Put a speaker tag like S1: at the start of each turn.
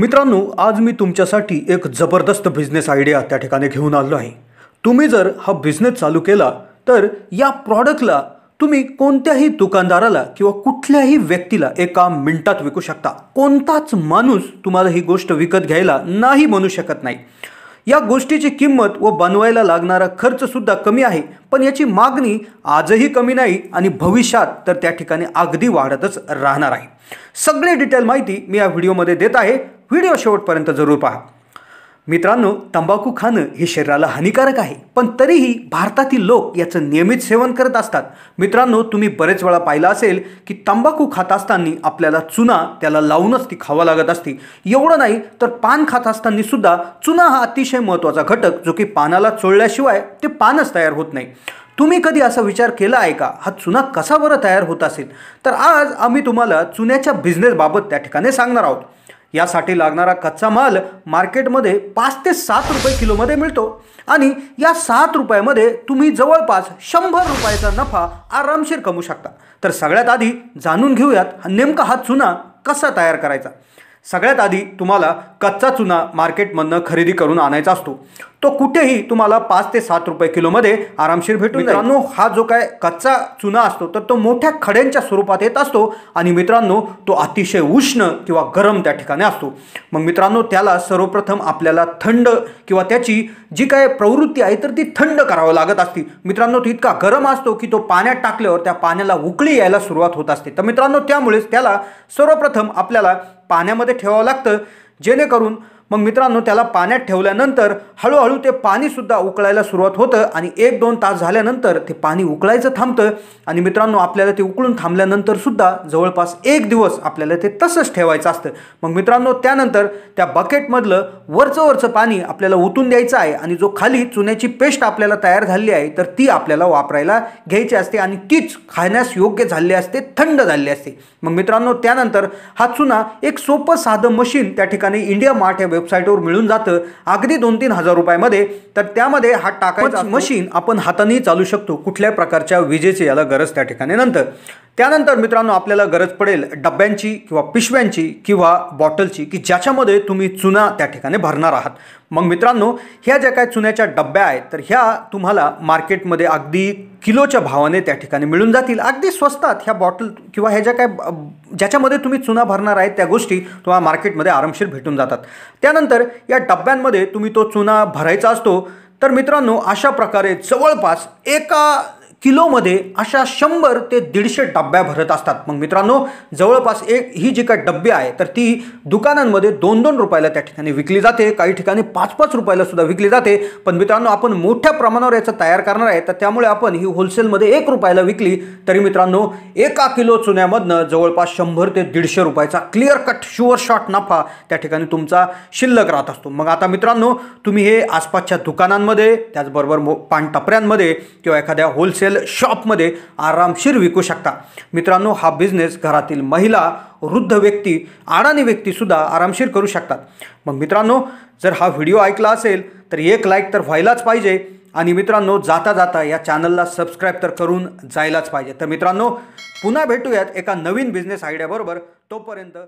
S1: मित्रांनो आज मी तुमच्यासाठी एक जबरदस्त बिझनेस आयडिया त्या ठिकाणी घेऊन आलो आहे तुम्ही जर हा बिझनेस चालू केला तर या प्रॉडक्टला तुम्ही कोणत्याही दुकानदाराला किंवा कुठल्याही व्यक्तीला एका मिनिटात विकू शकता कोणताच माणूस तुम्हाला ही गोष्ट विकत घ्यायला नाही म्हणू शकत नाही या गोष्टीची किंमत व बनवायला लागणारा खर्चसुद्धा कमी आहे पण याची मागणी आजही कमी नाही आणि भविष्यात तर त्या ठिकाणी अगदी वाढतच राहणार आहे सगळे डिटेल माहिती मी या व्हिडिओमध्ये देत आहे व्हिडिओ शेवटपर्यंत जरूर पहा मित्रांनो तंबाखू खाणं हे शरीराला हानिकारक आहे पण तरीही भारतातील लोक याचं नियमित सेवन करत असतात मित्रांनो तुम्ही बरेच वेळा पाहिलं असेल की तंबाखू खात असताना आपल्याला चुना त्याला लावूनच ती खावा लागत असते एवढं नाही तर पान खात असताना सुद्धा चुना हा अतिशय महत्त्वाचा घटक जो की पानाला चोळल्याशिवाय ते पानच तयार होत नाही तुम्ही कधी असा विचार केला आहे का हा चुना कसा बरं तयार होत असेल तर आज आम्ही तुम्हाला चुन्याच्या बिझनेसबाबत त्या ठिकाणी सांगणार आहोत यासाठी लागणारा कच्चा माल मार्केटमध्ये पाच ते सात रुपये किलोमध्ये मिळतो आणि या सात रुपयामध्ये तुम्ही जवळपास शंभर रुपयाचा नफा आरामशीर कमवू शकता तर सगळ्यात आधी जाणून घेऊयात नेमका हा चुना कसा तयार करायचा सगळ्यात आधी तुम्हाला कच्चा चुना मार्केटमधनं खरेदी करून आणायचा असतो तो कुठेही तुम्हाला पाच ते सात रुपये किलोमध्ये आरामशीर भेटून मित्रांनो हा जो काय कच्चा चुना असतो तर तो मोठ्या खड्यांच्या स्वरूपात येत असतो आणि मित्रांनो तो अतिशय उष्ण किंवा गरम त्या ठिकाणी असतो मग मित्रांनो त्याला सर्वप्रथम आपल्याला थंड किंवा त्याची जी काय प्रवृत्ती आहे तर ती थंड करावं लागत असते मित्रांनो तो इतका गरम असतो की तो पाण्यात टाकल्यावर त्या पाण्याला उकळी यायला सुरुवात होत असते तर मित्रांनो त्यामुळेच त्याला सर्वप्रथम आपल्याला पाण्यामध्ये ठेवावं लागतं जेणेकरून मग मित्रांनो त्याला पाण्यात ठेवल्यानंतर हळूहळू ते पाणीसुद्धा उकळायला सुरुवात होतं आणि एक दोन तास झाल्यानंतर ते पाणी उकळायचं थांबतं आणि मित्रांनो आपल्याला ते उकळून थांबल्यानंतरसुद्धा जवळपास एक दिवस आपल्याला ते तसंच ठेवायचं असतं मग मित्रांनो त्यानंतर त्या बकेटमधलं वरचं वरचं पाणी आपल्याला ओतून द्यायचं आहे आणि जो खाली चुन्याची पेस्ट आपल्याला तयार झाली आहे तर ती आपल्याला वापरायला घ्यायची असते आणि तीच खाण्यास योग्य झाली असते थंड झाली असते मग मित्रांनो त्यानंतर हा चुना एक सोपं साधं मशीन त्या ठिकाणी इंडिया मार्ट वेबसाईटवर मिळून जातं अगदी दोन तीन हजार रुपयामध्ये तर त्यामध्ये हा टाकायचं मशीन आपण हातानेही चालू शकतो कुठल्या प्रकारच्या विजेची याला गरज त्या ठिकाणी नंतर त्यानंतर मित्रांनो आपल्याला गरज पडेल डब्यांची किंवा पिशव्यांची किंवा बॉटलची की ज्याच्यामध्ये तुम्ही चुना त्या ठिकाणी भरणार आहात मग मित्रांनो ह्या ज्या काय चुन्याच्या डब्या आहेत तर ह्या तुम्हाला मार्केटमध्ये अगदी किलोच्या भावाने त्या ठिकाणी मिळून जातील अगदी स्वस्तात ह्या बॉटल किंवा ह्या ज्या काय ज्याच्यामध्ये तुम्ही चुना भरणार आहेत त्या गोष्टी तुम्हाला मार्केटमध्ये आरामशीर भेटून जातात त्यानंतर या डब्यांमध्ये तुम्ही तो चुना भरायचा असतो तर मित्रांनो अशा प्रकारे जवळपास एका किलोमध्ये अशा शंभर ते दीडशे डब्या भरत असतात मग मित्रांनो जवळपास एक ही जी काही डब्बी आहे तर ती दुकानांमध्ये दोन दोन रुपयाला त्या ठिकाणी विकली जाते काही ठिकाणी पाच पाच रुपयाला सुद्धा विकली जाते पण मित्रांनो आपण मोठ्या प्रमाणावर याचं तयार करणार आहे तर त्यामुळे आपण ही होलसेलमध्ये एक रुपयाला विकली तरी मित्रांनो एका किलो चुन्यामधनं जवळपास शंभर ते दीडशे रुपयाचा क्लिअर कट शुअर शॉट नफा त्या ठिकाणी तुमचा शिल्लक राहत असतो मग आता मित्रांनो तुम्ही हे आसपासच्या दुकानांमध्ये त्याचबरोबर मो पानटपऱ्यांमध्ये किंवा एखाद्या होलसेल शॉप शॉपमध्ये आरामशीर विकू शकता मित्रांनो हा बिझनेस घरातील महिला वृद्ध व्यक्ती आडाणी व्यक्तीसुद्धा आरामशीर करू शकतात मग मित्रांनो जर हा व्हिडिओ ऐकला असेल तर एक लाईक तर व्हायलाच पाहिजे आणि मित्रांनो जाता जाता या चॅनलला सबस्क्राईब तर करून जायलाच पाहिजे तर मित्रांनो पुन्हा भेटूयात एका नवीन बिझनेस आयडियाबरोबर तोपर्यंत